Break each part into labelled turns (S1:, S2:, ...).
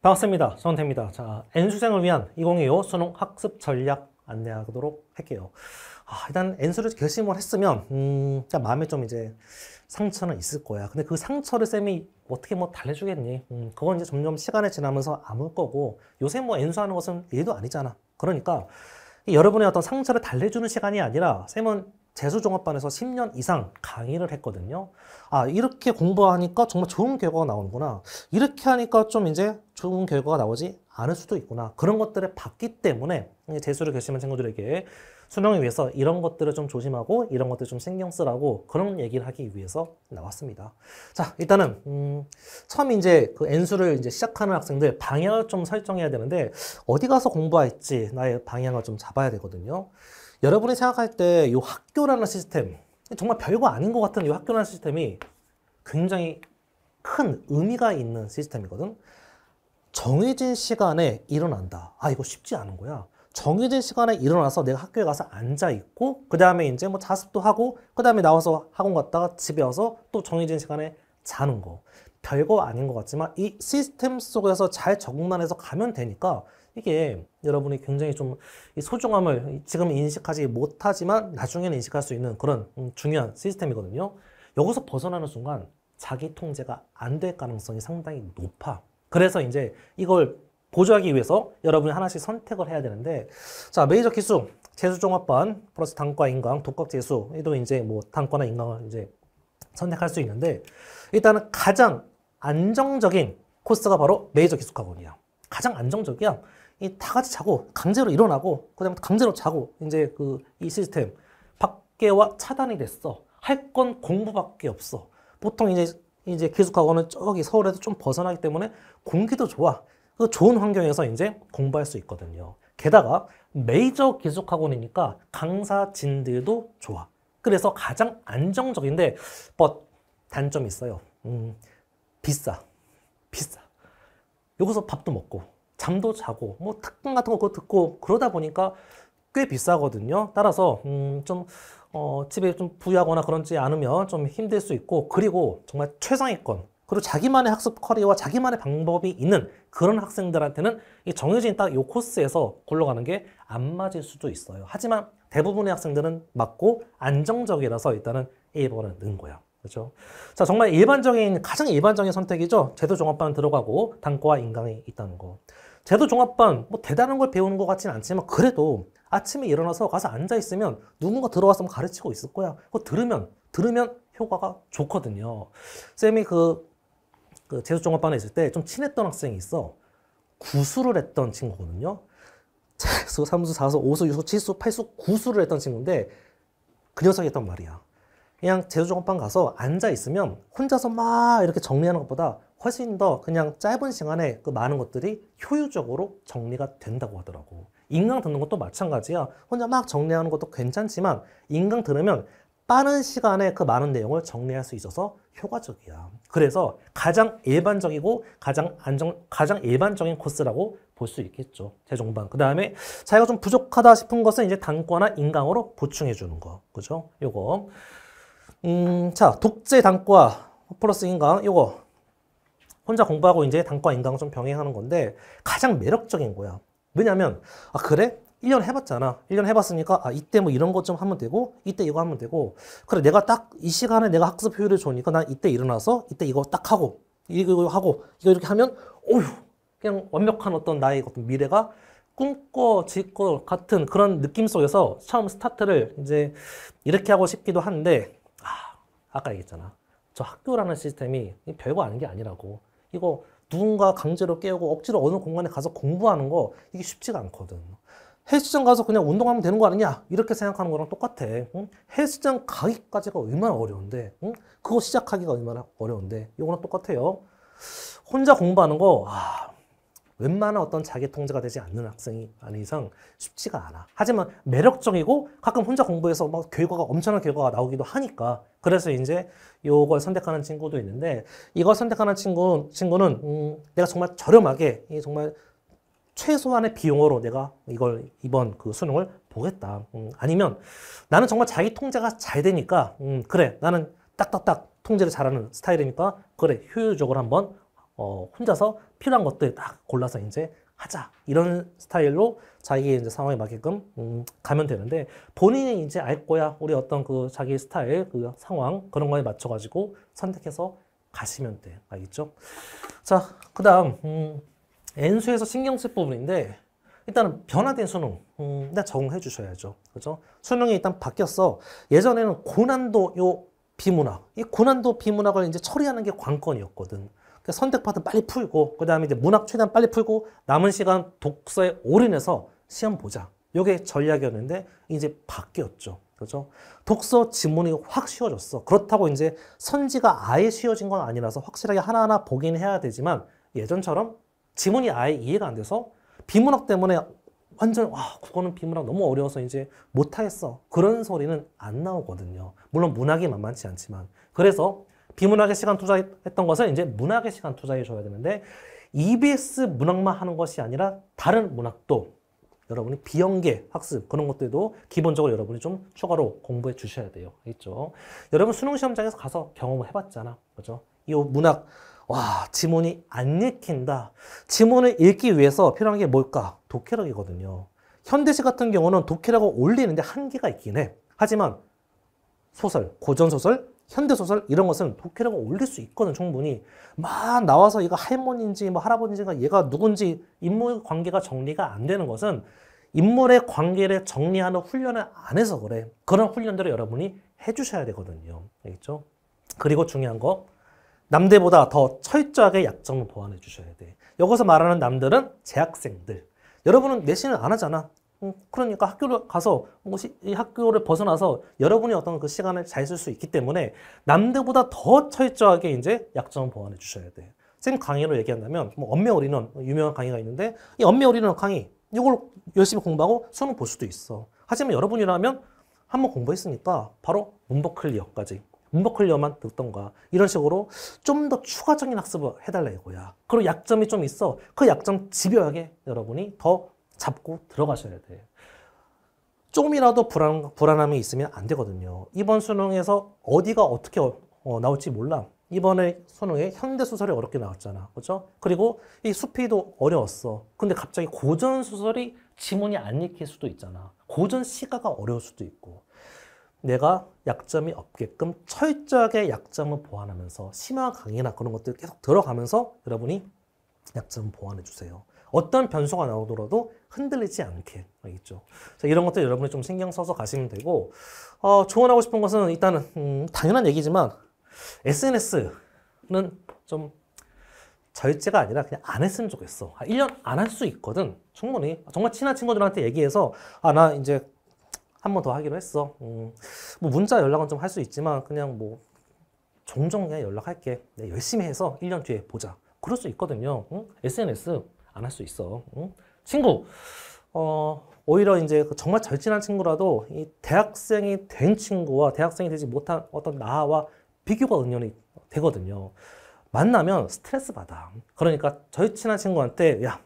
S1: 반갑습니다. 정태입니다. 자, N수생을 위한 2025 수능 학습 전략 안내하도록 할게요. 아, 일단 N수를 결심을 했으면 음, 일단 마음에 좀 이제 상처는 있을 거야. 근데 그 상처를 쌤이 어떻게 뭐 달래주겠니? 음, 그건 이제 점점 시간이 지나면서 아물 거고 요새 뭐 N수 하는 것은 일도 아니잖아. 그러니까 여러분의 어떤 상처를 달래주는 시간이 아니라 쌤은 재수종합반에서 10년 이상 강의를 했거든요. 아 이렇게 공부하니까 정말 좋은 결과가 나오는구나. 이렇게 하니까 좀 이제 좋은 결과가 나오지 않을 수도 있구나. 그런 것들을 봤기 때문에 재수를 결심한 친구들에게 수능을 위해서 이런 것들을 좀 조심하고 이런 것들 좀 신경 쓰라고 그런 얘기를 하기 위해서 나왔습니다. 자, 일단은 음, 처음 이제 그 N수를 이제 시작하는 학생들 방향을 좀 설정해야 되는데 어디 가서 공부할지 나의 방향을 좀 잡아야 되거든요. 여러분이 생각할 때 이 학교라는 시스템 정말 별거 아닌 것 같은 이 학교라는 시스템이 굉장히 큰 의미가 있는 시스템이거든. 정해진 시간에 일어난다. 아, 이거 쉽지 않은 거야. 정해진 시간에 일어나서 내가 학교에 가서 앉아 있고 그 다음에 이제 뭐 자습도 하고 그 다음에 나와서 학원 갔다가 집에 와서 또 정해진 시간에 자는 거 별거 아닌 것 같지만 이 시스템 속에서 잘 적응만 해서 가면 되니까 이게 여러분이 굉장히 좀 소중함을 지금 인식하지 못하지만 나중에는 인식할 수 있는 그런 음, 중요한 시스템이거든요. 여기서 벗어나는 순간 자기 통제가 안 될 가능성이 상당히 높아. 그래서 이제 이걸 보조하기 위해서 여러분이 하나씩 선택을 해야 되는데 자 메이저 기수 재수종합반 플러스 단과 인강 독각 재수 이도 이제 뭐 단과나 인강을 이제 선택할 수 있는데 일단은 가장 안정적인 코스가 바로 메이저 기숙학원이야 가장 안정적이야 이 다 같이 자고 강제로 일어나고 그다음에 강제로 자고 이제 그 이 시스템 밖에와 차단이 됐어 할 건 공부밖에 없어 보통 이제 이제 기숙학원은 저기 서울에도 좀 벗어나기 때문에 공기도 좋아 좋은 환경에서 이제 공부할 수 있거든요. 게다가 메이저 기숙학원이니까 강사진들도 좋아. 그래서 가장 안정적인데 b 단점이 있어요. 음, 비싸. 비싸. 여기서 밥도 먹고 잠도 자고 뭐특근 같은 거 그거 듣고 그러다 보니까 꽤 비싸거든요. 따라서 음, 좀 어, 집에 좀 부유하거나 그런지 않으면 좀 힘들 수 있고 그리고 정말 최상위권 그리고 자기만의 학습 커리어와 자기만의 방법이 있는 그런 학생들한테는 이 정해진 딱 요 코스에서 굴러가는 게 안 맞을 수도 있어요. 하지만 대부분의 학생들은 맞고 안정적이라서 일단은 1번은 는거야 그렇죠? 자, 정말 일반적인 가장 일반적인 선택이죠. 제도 종합반 들어가고 단과와 인강이 있다는 거. 제도 종합반 뭐 대단한 걸 배우는 것같지는 않지만 그래도 아침에 일어나서 가서 앉아 있으면 누군가 들어와서 가르치고 있을 거야. 그거 들으면 들으면 효과가 좋거든요. 쌤이 그그 재수종합반에 있을 때 좀 친했던 학생이 있어. 구수를 했던 친구거든요. 재수, 삼수, 사수, 오수, 유수, 칠수, 팔수, 구수를 했던 친구인데 그 녀석이 했단 말이야. 그냥 재수종합반 가서 앉아있으면 혼자서 막 이렇게 정리하는 것보다 훨씬 더 그냥 짧은 시간에 그 많은 것들이 효율적으로 정리가 된다고 하더라고. 인강 듣는 것도 마찬가지야. 혼자 막 정리하는 것도 괜찮지만 인강 들으면 빠른 시간에 그 많은 내용을 정리할 수 있어서 효과적이야. 그래서 가장 일반적이고 가장 안정, 가장 일반적인 코스라고 볼 수 있겠죠. 대정반그 다음에 자기가 좀 부족하다 싶은 것은 이제 단과나 인강으로 보충해 주는 거. 그죠? 요거. 음, 자, 독재 단과 플러스 인강. 요거. 혼자 공부하고 이제 단과 인강 좀 병행하는 건데 가장 매력적인 거야. 왜냐면, 아, 그래? 1년 해봤잖아. 1년 해봤으니까 아, 이때 뭐 이런 것 좀 하면 되고 이때 이거 하면 되고 그래 내가 딱 이 시간에 내가 학습 효율을 좋으니까 난 이때 일어나서 이때 이거 딱 하고 이거, 이거 하고 이거 이렇게 하면 어휴 그냥 완벽한 어떤 나의 어떤 미래가 꿈꿔 질고 같은 그런 느낌 속에서 처음 스타트를 이제 이렇게 하고 싶기도 한데 아, 아까 얘기했잖아. 저 학교라는 시스템이 별거 아닌 게 아니라고. 이거 누군가 강제로 깨우고 억지로 어느 공간에 가서 공부하는 거 이게 쉽지가 않거든. 헬스장 가서 그냥 운동하면 되는 거 아니냐 이렇게 생각하는 거랑 똑같아 응? 헬스장 가기까지가 얼마나 어려운데 응? 그거 시작하기가 얼마나 어려운데 이거랑 똑같아요 혼자 공부하는 거 아, 웬만한 어떤 자기 통제가 되지 않는 학생이 아닌 이상 쉽지가 않아 하지만 매력적이고 가끔 혼자 공부해서 막 결과가 엄청난 결과가 나오기도 하니까 그래서 이제 이걸 선택하는 친구도 있는데 이걸 선택하는 친구, 친구는 음, 내가 정말 저렴하게 정말 최소한의 비용으로 내가 이걸 이번 그 수능을 보겠다. 음, 아니면 나는 정말 자기 통제가 잘 되니까 음, 그래 나는 딱딱딱 통제를 잘하는 스타일이니까 그래 효율적으로 한번 어, 혼자서 필요한 것들 딱 골라서 이제 하자 이런 스타일로 자기 이제 상황에 맞게끔 음, 가면 되는데 본인이 이제 알 거야 우리 어떤 그 자기 스타일 그 상황 그런 거에 맞춰 가지고 선택해서 가시면 돼 알겠죠? 자 그다음 음, N수에서 신경 쓸 부분인데 일단은 변화된 수능 음, 일단 적응해 주셔야죠. 그죠? 수능이 일단 바뀌었어. 예전에는 고난도 요 비문학 이 고난도 비문학을 이제 처리하는 게 관건이었거든. 그러니까 선택파트 빨리 풀고 그 다음에 이제 문학 최대한 빨리 풀고 남은 시간 독서에 올인해서 시험 보자. 요게 전략이었는데 이제 바뀌었죠. 그죠? 독서 지문이 확 쉬워졌어. 그렇다고 이제 선지가 아예 쉬워진 건 아니라서 확실하게 하나하나 보긴 해야 되지만 예전처럼 지문이 아예 이해가 안 돼서 비문학 때문에 완전 와 그거는 비문학 너무 어려워서 이제 못하겠어 그런 소리는 안 나오거든요. 물론 문학이 만만치 않지만 그래서 비문학에 시간 투자했던 것을 이제 문학에 시간 투자해 줘야 되는데 EBS 문학만 하는 것이 아니라 다른 문학도 여러분이 비연계 학습 그런 것들도 기본적으로 여러분이 좀 추가로 공부해 주셔야 돼요. 있죠. 여러분 수능 시험장에서 가서 경험을 해봤잖아, 그죠? 이 문학 와, 지문이 안 읽힌다. 지문을 읽기 위해서 필요한 게 뭘까? 독해력이거든요. 현대시 같은 경우는 독해력을 올리는데 한계가 있긴 해. 하지만 소설, 고전소설, 현대소설 이런 것은 독해력을 올릴 수 있거든 충분히 막 나와서 얘가 할머니인지 뭐 할아버지인가 얘가 누군지 인물 관계가 정리가 안 되는 것은 인물의 관계를 정리하는 훈련을 안 해서 그래 그런 훈련들을 여러분이 해주셔야 되거든요 알겠죠? 그리고 중요한 거 남들보다 더 철저하게 약점을 보완해 주셔야 돼. 여기서 말하는 남들은 재학생들. 여러분은 내신을 안 하잖아. 음, 그러니까 학교를 가서 뭐 이 학교를 벗어나서 여러분이 어떤 그 시간을 잘 쓸 수 있기 때문에 남들보다 더 철저하게 이제 약점을 보완해 주셔야 돼. 쌤 강의로 얘기한다면 뭐 엄매어리는 뭐 유명한 강의가 있는데 이 엄매어리는 강의 이걸 열심히 공부하고 수능 볼 수도 있어. 하지만 여러분이라면 한번 공부했으니까 바로 문법 클리어까지 문법클리어만 듣던가 이런 식으로 좀 더 추가적인 학습을 해달라 이거야. 그리고 약점이 좀 있어. 그 약점 집요하게 여러분이 더 잡고 들어가셔야 돼. 조금이라도 불안, 불안함이 있으면 안 되거든요. 이번 수능에서 어디가 어떻게 어, 나올지 몰라. 이번에 수능에 현대소설이 어렵게 나왔잖아. 그죠? 그리고 이 수피도 어려웠어. 근데 갑자기 고전소설이 지문이 안 읽힐 수도 있잖아. 고전 시가가 어려울 수도 있고. 내가 약점이 없게끔 철저하게 약점을 보완하면서 심화 강의나 그런 것들 계속 들어가면서 여러분이 약점 을 보완해 주세요. 어떤 변수가 나오더라도 흔들리지 않게 알겠죠. 이런 것들 여러분이 좀 신경 써서 가시면 되고 어, 조언하고 싶은 것은 일단은 음, 당연한 얘기지만 SNS는 좀 절제가 아니라 그냥 안 했으면 좋겠어. 1년 안 할 수 있거든. 충분히 정말 친한 친구들한테 얘기해서 아나 이제 한번더 하기로 했어. 음, 뭐 문자 연락은 좀 할 수 있지만 그냥 뭐 종종 그냥 연락할게. 내 네, 열심히 해서 1년 뒤에 보자. 그럴 수 있거든요. 응? SNS 안 할 수 있어. 응? 친구, 어, 오히려 이제 그 정말 절친한 친구라도 이 대학생이 된 친구와 대학생이 되지 못한 어떤 나와 비교가 은연히 되거든요. 만나면 스트레스 받아. 그러니까 절친한 친구한테 야,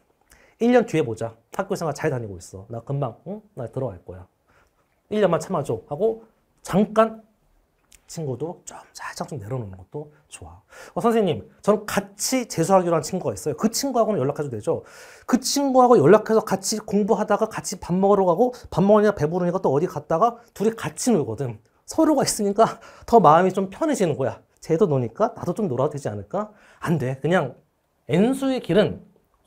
S1: 1년 뒤에 보자. 학교 생활 잘 다니고 있어. 나 금방 응? 나 들어갈 거야. 1년만 참아줘 하고 잠깐 친구도 좀 살짝 좀 내려놓는 것도 좋아. 어, 선생님, 저는 같이 재수하기로 한 친구가 있어요. 그 친구하고는 연락해도 되죠. 그 친구하고 연락해서 같이 공부하다가 같이 밥 먹으러 가고 밥 먹으니까 배부르니까 또 어디 갔다가 둘이 같이 놀거든. 서로가 있으니까 더 마음이 좀 편해지는 거야. 쟤도 노니까 나도 좀 놀아도 되지 않을까? 안 돼. 그냥 N수의 길은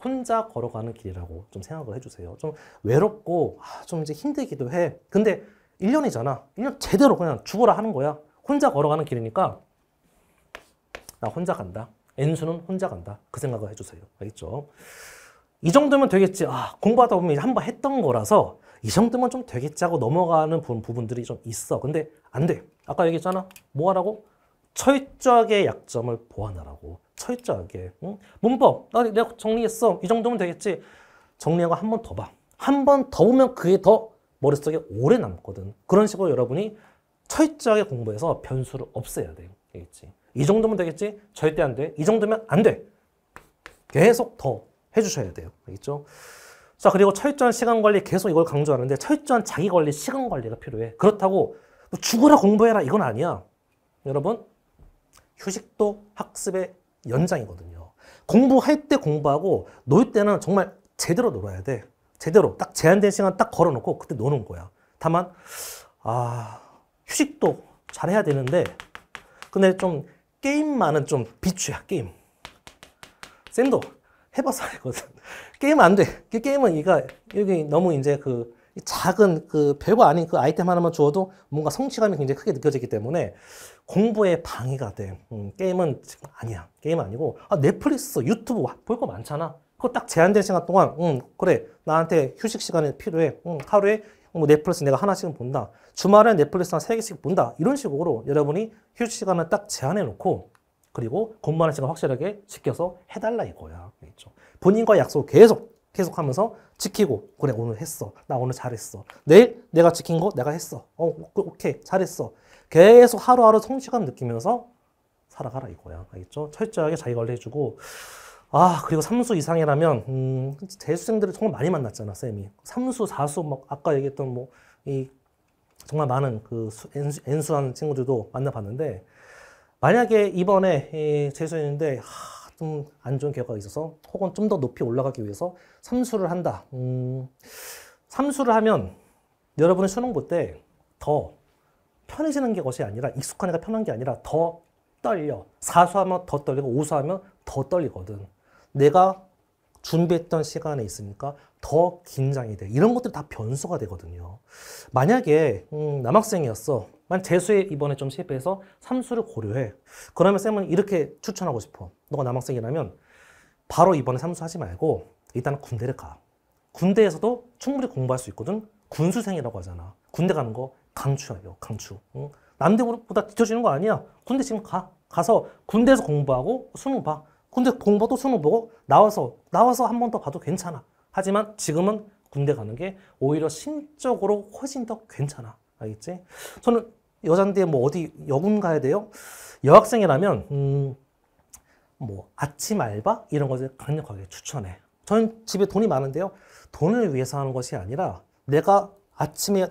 S1: 혼자 걸어가는 길이라고 좀 생각을 해주세요. 좀 외롭고 아, 좀 이제 힘들기도 해. 근데 1년이잖아. 1년 제대로 그냥 죽어라 하는 거야. 혼자 걸어가는 길이니까 나 혼자 간다. N수는 혼자 간다. 그 생각을 해주세요. 알겠죠? 이 정도면 되겠지. 아, 공부하다 보면 이제 한번 했던 거라서 이 정도면 좀 되겠지 하고 넘어가는 부분들이 좀 있어. 근데 안 돼. 아까 얘기했잖아. 뭐 하라고? 철저하게 약점을 보완하라고. 철저하게. 응? 문법. 나 내가 정리했어. 이 정도면 되겠지. 정리하고 한 번 더 봐. 한 번 더 보면 그게 더 머릿속에 오래 남거든. 그런 식으로 여러분이 철저하게 공부해서 변수를 없애야 돼. 되겠지. 이 정도면 되겠지? 절대 안 돼. 이 정도면 안 돼. 계속 더 해주셔야 돼요. 알겠죠? 자, 그리고 철저한 시간 관리 계속 이걸 강조하는데 철저한 자기 관리, 시간 관리가 필요해. 그렇다고 죽어라 공부해라 이건 아니야. 여러분, 휴식도 학습의 연장이거든요. 공부할 때 공부하고 놀 때는 정말 제대로 놀아야 돼. 제대로 딱 제한된 시간 딱 걸어놓고 그때 노는 거야. 다만 아 휴식도 잘해야 되는데 근데 좀 게임만은 좀 비추야 게임. 쌤도 해봐서 알거든. 게임 안 돼. 게임은 이가 여기 너무 이제 그 작은 그 별거 아닌 그 아이템 하나만 주어도 뭔가 성취감이 굉장히 크게 느껴지기 때문에 공부에 방해가 돼. 음, 게임은 아니야. 게임 아니고 아, 넷플릭스, 유튜브 볼 거 많잖아. 그거 딱 제한된 시간 동안 음, 그래 나한테 휴식 시간이 필요해. 음, 하루에 뭐 넷플릭스 내가 하나씩은 본다. 주말에 넷플릭스 한 세개씩 본다. 이런 식으로 여러분이 휴식 시간을 딱 제한해 놓고 그리고 공부하는 시간 확실하게 지켜서 해달라 이거야. 그렇죠. 본인과 약속 계속 계속 하면서 지키고 그래 오늘 했어. 나 오늘 잘했어. 내일 내가 지킨 거 내가 했어. 어 그, 오케이 잘했어. 계속 하루하루 성취감 느끼면서 살아가라 이거야. 알겠죠? 철저하게 자기 관리해주고 아 그리고 삼수 이상이라면 음, 재수생들을 정말 많이 만났잖아 쌤이 삼수 사수 막 아까 얘기했던 뭐 이 정말 많은 그 수, 수한 친구들도 만나봤는데 만약에 이번에 이 재수했는데 좀 안 좋은 결과가 있어서 혹은 좀 더 높이 올라가기 위해서 삼수를 한다. 음, 삼수를 하면 여러분의 수능 볼때더 편해지는 게 것이 아니라 익숙한 애가 편한 게 아니라 더 떨려. 사수하면 더 떨리고 오수하면 더 떨리거든. 내가 준비했던 시간에 있으니까 더 긴장이 돼. 이런 것들이 다 변수가 되거든요. 만약에 음, 남학생이었어. 만 재수에 이번에 좀 실패해서 삼수를 고려해. 그러면 쌤은 이렇게 추천하고 싶어. 너가 남학생이라면 바로 이번에 삼수하지 말고 일단 군대를 가. 군대에서도 충분히 공부할 수 있거든. 군수생이라고 하잖아. 군대 가는 거 강추예요. 강추. 응? 남들보다 뒤쳐지는 거 아니야. 군대 지금 가. 가서 군대에서 공부하고 수능 봐. 군대 공부도 수능 보고 나와서 나와서 한 번 더 봐도 괜찮아. 하지만 지금은 군대 가는 게 오히려 심적으로 훨씬 더 괜찮아. 알겠지? 저는 여잔데 뭐 어디 여군 가야 돼요? 여학생이라면 음, 뭐 아침 알바 이런 것을 강력하게 추천해. 저는 집에 돈이 많은데요. 돈을 위해서 하는 것이 아니라 내가 아침에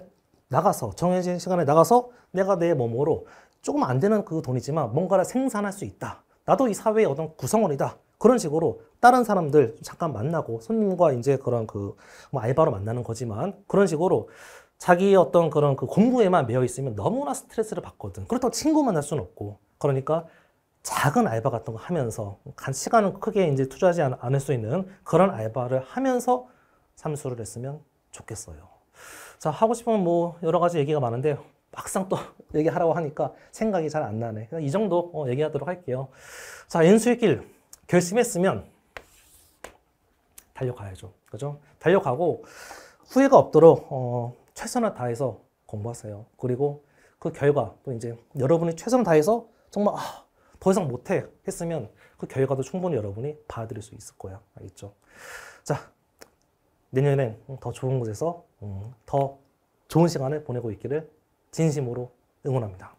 S1: 나가서 정해진 시간에 나가서 내가 내 몸으로 조금 안 되는 그 돈이지만 뭔가를 생산할 수 있다. 나도 이 사회의 어떤 구성원이다. 그런 식으로 다른 사람들 잠깐 만나고 손님과 이제 그런 그뭐 알바로 만나는 거지만 그런 식으로 자기의 어떤 그런 그 공부에만 매여 있으면 너무나 스트레스를 받거든. 그렇다고 친구 만날 수는 없고. 그러니까 작은 알바 같은 거 하면서 간 시간은 크게 이제 투자하지 않을 수 있는 그런 알바를 하면서 삼수를 했으면 좋겠어요. 자, 하고 싶으면 뭐 여러 가지 얘기가 많은데 막상 또 얘기하라고 하니까 생각이 잘 안 나네. 그냥 이 정도 어, 얘기하도록 할게요. 자, 인수의 길 결심했으면 달려가야죠. 그죠? 달려가고 후회가 없도록 어, 최선을 다해서 공부하세요. 그리고 그 결과 또 이제 여러분이 최선을 다해서 정말 아, 더 이상 못해 했으면 그 결과도 충분히 여러분이 받아들일 수 있을 거야. 알겠죠? 자, 내년엔 더 좋은 곳에서 음, 더 좋은 시간을 보내고 있기를 진심으로 응원합니다.